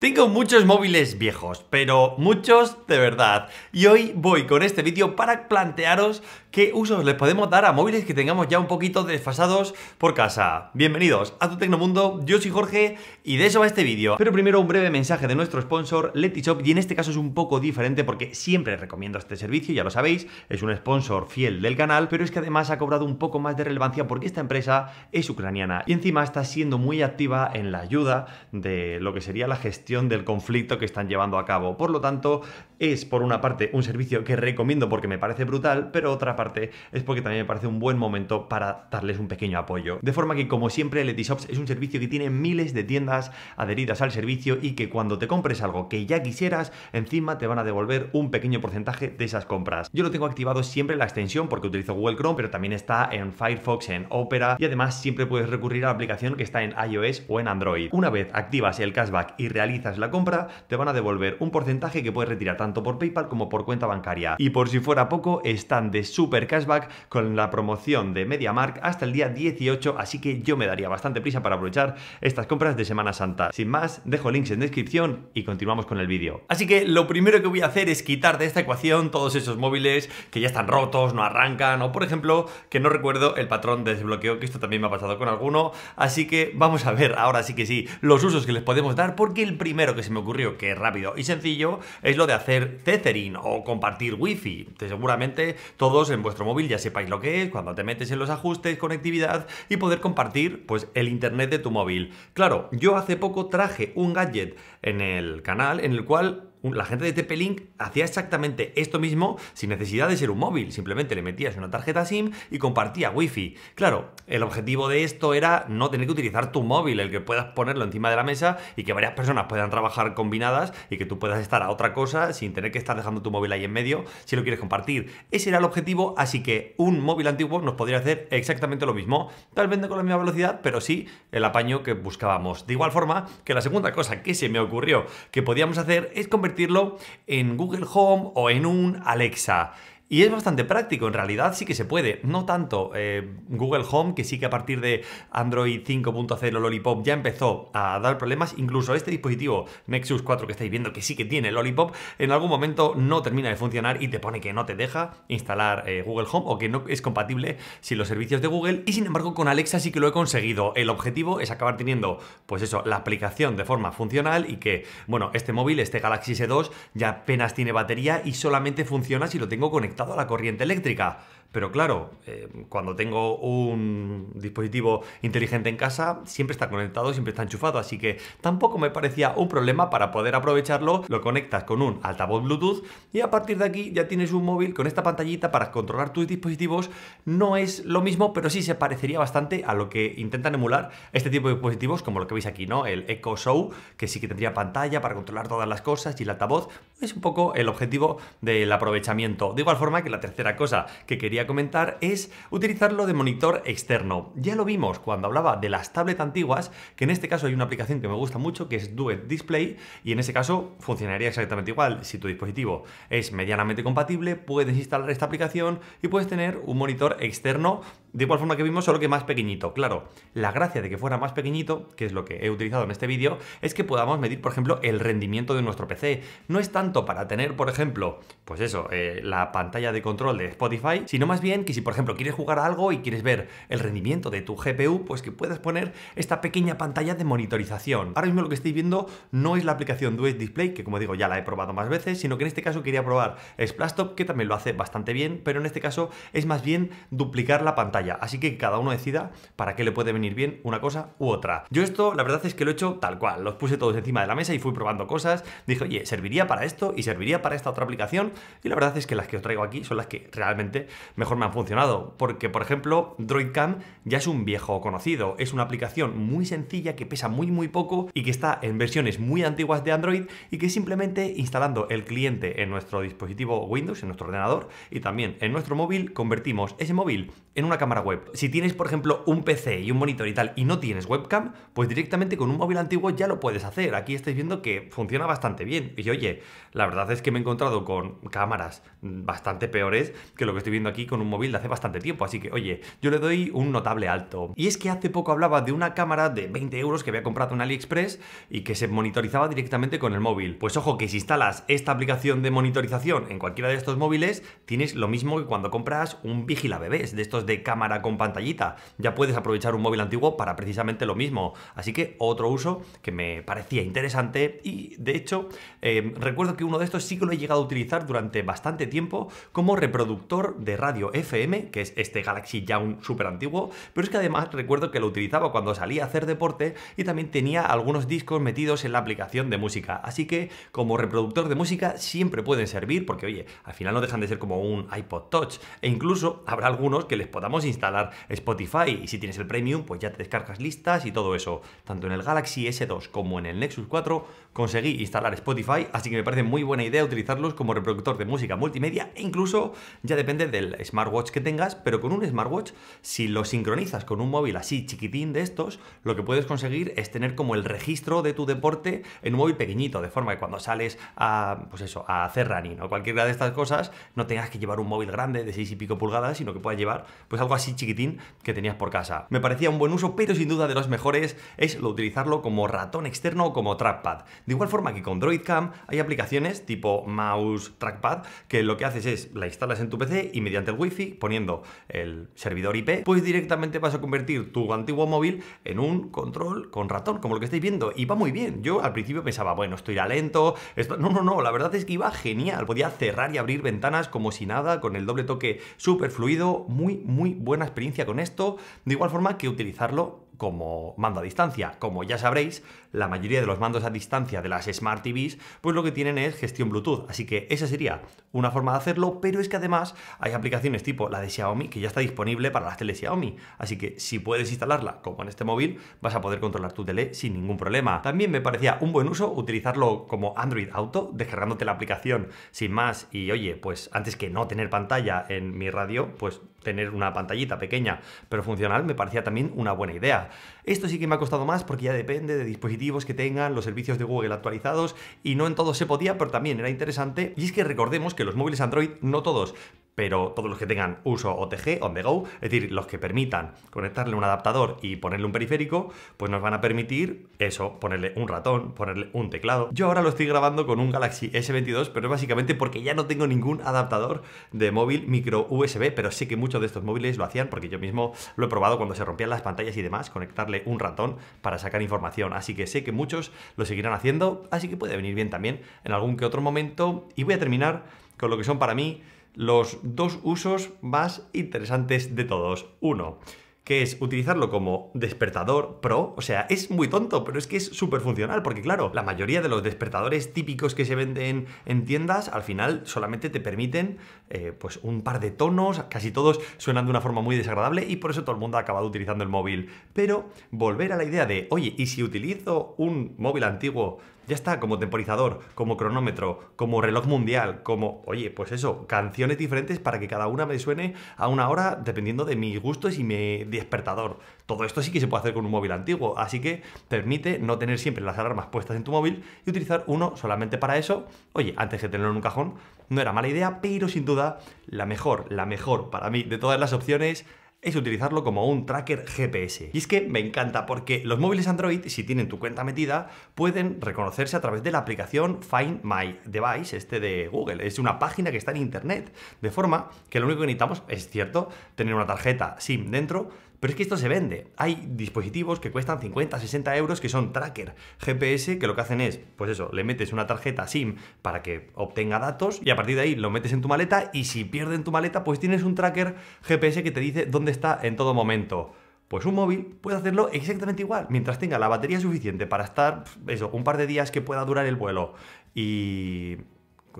Tengo muchos móviles viejos, pero muchos de verdad. Y hoy voy con este vídeo para plantearos qué usos les podemos dar a móviles que tengamos ya un poquito desfasados por casa. Bienvenidos a tu Tecnomundo, yo soy Jorge y de eso va este vídeo. Pero primero un breve mensaje de nuestro sponsor LetiShop y en este caso es un poco diferente porque siempre recomiendo este servicio, ya lo sabéis, es un sponsor fiel del canal, pero es que además ha cobrado un poco más de relevancia porque esta empresa es ucraniana y encima está siendo muy activa en la ayuda de lo que sería la gestión del conflicto que están llevando a cabo. Por lo tanto, es por una parte un servicio que recomiendo porque me parece brutal, pero otra parte es porque también me parece un buen momento para darles un pequeño apoyo. De forma que, como siempre, Letyshops es un servicio que tiene miles de tiendas adheridas al servicio y que cuando te compres algo que ya quisieras, encima te van a devolver un pequeño porcentaje de esas compras. Yo lo tengo activado siempre en la extensión porque utilizo Google Chrome, pero también está en Firefox, en Opera y además siempre puedes recurrir a la aplicación que está en iOS o en Android. Una vez activas el cashback y realizas la compra, te van a devolver un porcentaje que puedes retirar tanto por PayPal como por cuenta bancaria. Y por si fuera poco, están de super cashback con la promoción de MediaMark hasta el día 18, así que yo me daría bastante prisa para aprovechar estas compras de Semana Santa. Sin más, dejo links en descripción y continuamos con el vídeo. Así que lo primero que voy a hacer es quitar de esta ecuación todos esos móviles que ya están rotos, no arrancan o por ejemplo que no recuerdo el patrón de desbloqueo que esto también me ha pasado con alguno. Así que vamos a ver ahora sí que sí los usos que les podemos dar porque el primer primero que se me ocurrió, que es rápido y sencillo, es lo de hacer tethering o compartir wifi. Que seguramente todos en vuestro móvil ya sepáis lo que es, cuando te metes en los ajustes, conectividad y poder compartir pues, el internet de tu móvil. Claro, yo hace poco traje un gadget en el canal en el cual la gente de TP-Link hacía exactamente esto mismo sin necesidad de ser un móvil, simplemente le metías una tarjeta SIM y compartía Wi-Fi. Claro, el objetivo de esto era no tener que utilizar tu móvil, el que puedas ponerlo encima de la mesa y que varias personas puedan trabajar combinadas y que tú puedas estar a otra cosa sin tener que estar dejando tu móvil ahí en medio si lo quieres compartir. Ese era el objetivo, así que un móvil antiguo nos podría hacer exactamente lo mismo, tal vez no con la misma velocidad, pero sí el apaño que buscábamos. De igual forma que la segunda cosa que se me ocurrió que podíamos hacer es convertir convertirlo en Google Home o en un Alexa. Y es bastante práctico, en realidad sí que se puede. No tanto eh, Google Home, que sí que a partir de Android 5.0 Lollipop ya empezó a dar problemas. Incluso este dispositivo Nexus 4 que estáis viendo, que sí que tiene Lollipop, en algún momento no termina de funcionar y te pone que no te deja instalar eh, Google Home o que no es compatible sin los servicios de Google. Y sin embargo con Alexa sí que lo he conseguido. El objetivo es acabar teniendo, pues eso, la aplicación de forma funcional y que, bueno, este móvil, este Galaxy S2, ya apenas tiene batería y solamente funciona si lo tengo conectado la corriente eléctrica, pero claro, eh, cuando tengo un dispositivo inteligente en casa, siempre está conectado, siempre está enchufado, así que tampoco me parecía un problema para poder aprovecharlo. Lo conectas con un altavoz Bluetooth y a partir de aquí ya tienes un móvil con esta pantallita para controlar tus dispositivos. No es lo mismo, pero sí se parecería bastante a lo que intentan emular este tipo de dispositivos, como lo que veis aquí, ¿no? El Echo Show, que sí que tendría pantalla para controlar todas las cosas y el altavoz. Es un poco el objetivo del aprovechamiento. De igual forma que la tercera cosa que quería a comentar es utilizarlo de monitor externo. Ya lo vimos cuando hablaba de las tablets antiguas, que en este caso hay una aplicación que me gusta mucho que es Duet Display y en ese caso funcionaría exactamente igual. Si tu dispositivo es medianamente compatible, puedes instalar esta aplicación y puedes tener un monitor externo de igual forma que vimos, solo que más pequeñito. Claro, la gracia de que fuera más pequeñito, que es lo que he utilizado en este vídeo, es que podamos medir, por ejemplo, el rendimiento de nuestro PC. No es tanto para tener, por ejemplo, pues eso, eh, la pantalla de control de Spotify, sino más bien que si, por ejemplo, quieres jugar a algo y quieres ver el rendimiento de tu GPU, pues que puedas poner esta pequeña pantalla de monitorización. Ahora mismo lo que estoy viendo no es la aplicación Duet Display, que como digo ya la he probado más veces, sino que en este caso quería probar Splashtop, que también lo hace bastante bien, pero en este caso es más bien duplicar la pantalla Así que cada uno decida para qué le puede venir bien una cosa u otra. Yo esto, la verdad es que lo he hecho tal cual. Los puse todos encima de la mesa y fui probando cosas. Dije, oye, serviría para esto y serviría para esta otra aplicación. Y la verdad es que las que os traigo aquí son las que realmente mejor me han funcionado. Porque, por ejemplo, DroidCam ya es un viejo conocido. Es una aplicación muy sencilla que pesa muy, muy poco y que está en versiones muy antiguas de Android y que simplemente instalando el cliente en nuestro dispositivo Windows, en nuestro ordenador y también en nuestro móvil, convertimos ese móvil en una cámara web. Si tienes, por ejemplo, un PC y un monitor y tal y no tienes webcam, pues directamente con un móvil antiguo ya lo puedes hacer. Aquí estáis viendo que funciona bastante bien. Y oye, la verdad es que me he encontrado con cámaras bastante peores que lo que estoy viendo aquí con un móvil de hace bastante tiempo. Así que, oye, yo le doy un notable alto. Y es que hace poco hablaba de una cámara de 20 euros que había comprado en AliExpress y que se monitorizaba directamente con el móvil. Pues ojo, que si instalas esta aplicación de monitorización en cualquiera de estos móviles, tienes lo mismo que cuando compras un vigilabebés de estos de cámara con pantallita. Ya puedes aprovechar un móvil antiguo para precisamente lo mismo. Así que otro uso que me parecía interesante y de hecho em, recuerdo que uno de estos sí que lo he llegado a utilizar durante bastante tiempo como reproductor de radio FM, que es este Galaxy un súper antiguo, pero es que además recuerdo que lo utilizaba cuando salía a hacer deporte y también tenía algunos discos metidos en la aplicación de música. Así que como reproductor de música siempre pueden servir porque oye, al final no dejan de ser como un iPod Touch e incluso habrá algunos que les podamos instalar Spotify. Y si tienes el Premium, pues ya te descargas listas y todo eso. Tanto en el Galaxy S2 como en el Nexus 4 conseguí instalar Spotify, así que me parece muy buena idea utilizarlos como reproductor de música multimedia e incluso ya depende del smartwatch que tengas, pero con un smartwatch, si lo sincronizas con un móvil así chiquitín de estos, lo que puedes conseguir es tener como el registro de tu deporte en un móvil pequeñito, de forma que cuando sales a, pues eso, a hacer running o cualquiera de estas cosas, no tengas que llevar un móvil grande de 6 y pico pulgadas, sino que puedas llevar pues algo así chiquitín que tenías por casa. Me parecía un buen uso, pero sin duda de los mejores es lo utilizarlo como ratón externo o como trackpad. De igual forma que con DroidCam hay aplicaciones tipo mouse, trackpad, que lo que haces es la instalas en tu PC y mediante el wifi, poniendo el servidor IP, pues directamente vas a convertir tu antiguo móvil en un control con ratón, como lo que estáis viendo. Y va muy bien. Yo al principio pensaba, bueno, esto irá lento, No, no, no, la verdad es que iba genial. Podía cerrar y abrir ventanas como si nada, con el doble toque súper fluido, muy, muy buena experiencia con esto, de igual forma que utilizarlo como mando a distancia. Como ya sabréis, la mayoría de los mandos a distancia de las Smart TVs, pues lo que tienen es gestión Bluetooth. Así que esa sería una forma de hacerlo, pero es que además hay aplicaciones tipo la de Xiaomi que ya está disponible para las teles Xiaomi. Así que si puedes instalarla, como en este móvil, vas a poder controlar tu tele sin ningún problema. También me parecía un buen uso utilizarlo como Android Auto, descargándote la aplicación sin más. Y oye, pues antes que no tener pantalla en mi radio, pues tener una pantallita pequeña pero funcional me parecía también una buena idea. Esto sí que me ha costado más porque ya depende de dispositivos que tengan, los servicios de Google actualizados y no en todos se podía, pero también era interesante. Y es que recordemos que los móviles Android no todos pero todos los que tengan uso OTG, on the go, es decir, los que permitan conectarle un adaptador y ponerle un periférico, pues nos van a permitir eso, ponerle un ratón, ponerle un teclado. Yo ahora lo estoy grabando con un Galaxy S22, pero es básicamente porque ya no tengo ningún adaptador de móvil micro USB, pero sé que muchos de estos móviles lo hacían porque yo mismo lo he probado cuando se rompían las pantallas y demás, conectarle un ratón para sacar información, así que sé que muchos lo seguirán haciendo, así que puede venir bien también en algún que otro momento y voy a terminar con lo que son para mí los dos usos más interesantes de todos. Uno, que es utilizarlo como despertador pro. O sea, es muy tonto, pero es que es súper funcional, porque claro, la mayoría de los despertadores típicos que se venden en tiendas, al final solamente te permiten eh, pues un par de tonos, casi todos suenan de una forma muy desagradable y por eso todo el mundo ha acabado utilizando el móvil. Pero volver a la idea de, oye, ¿y si utilizo un móvil antiguo ya está, como temporizador, como cronómetro, como reloj mundial, como, oye, pues eso, canciones diferentes para que cada una me suene a una hora dependiendo de mis gustos y mi despertador. Todo esto sí que se puede hacer con un móvil antiguo, así que permite no tener siempre las alarmas puestas en tu móvil y utilizar uno solamente para eso. Oye, antes que tenerlo en un cajón, no era mala idea, pero sin duda la mejor, la mejor para mí de todas las opciones es utilizarlo como un tracker GPS. Y es que me encanta porque los móviles Android, si tienen tu cuenta metida, pueden reconocerse a través de la aplicación Find My Device, este de Google. Es una página que está en Internet, de forma que lo único que necesitamos es cierto, tener una tarjeta SIM dentro pero es que esto se vende. Hay dispositivos que cuestan 50, 60 euros que son tracker GPS, que lo que hacen es, pues eso, le metes una tarjeta SIM para que obtenga datos y a partir de ahí lo metes en tu maleta y si pierden tu maleta, pues tienes un tracker GPS que te dice dónde está en todo momento. Pues un móvil puede hacerlo exactamente igual, mientras tenga la batería suficiente para estar, eso, un par de días que pueda durar el vuelo y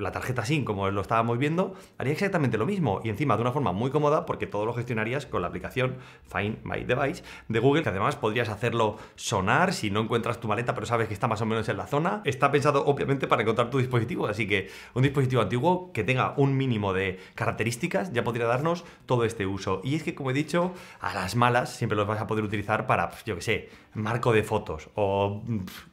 la tarjeta SIM, como lo estábamos viendo, haría exactamente lo mismo y encima de una forma muy cómoda porque todo lo gestionarías con la aplicación Find My Device de Google, que además podrías hacerlo sonar si no encuentras tu maleta pero sabes que está más o menos en la zona. Está pensado obviamente para encontrar tu dispositivo, así que un dispositivo antiguo que tenga un mínimo de características ya podría darnos todo este uso. Y es que como he dicho, a las malas siempre los vas a poder utilizar para, pues, yo que sé, marco de fotos o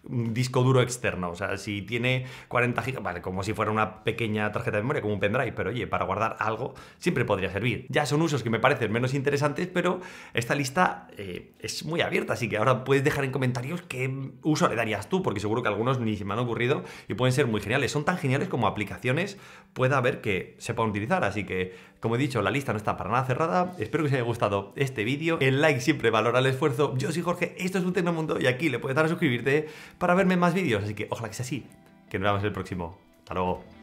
un disco duro externo. O sea, si tiene 40 gigas, vale, como si fuera una pequeña tarjeta de memoria como un pendrive, pero oye, para guardar algo siempre podría servir. Ya son usos que me parecen menos interesantes, pero esta lista eh, es muy abierta, así que ahora puedes dejar en comentarios qué uso le darías tú, porque seguro que algunos ni se me han ocurrido y pueden ser muy geniales. Son tan geniales como aplicaciones pueda haber que se puedan utilizar, así que como he dicho, la lista no está para nada cerrada. Espero que os haya gustado este vídeo. El like siempre valora el esfuerzo. Yo soy Jorge, esto es un Tecnomundo y aquí le puedes dar a suscribirte para verme más vídeos. Así que ojalá que sea así. Que nos vemos el próximo. Hasta luego.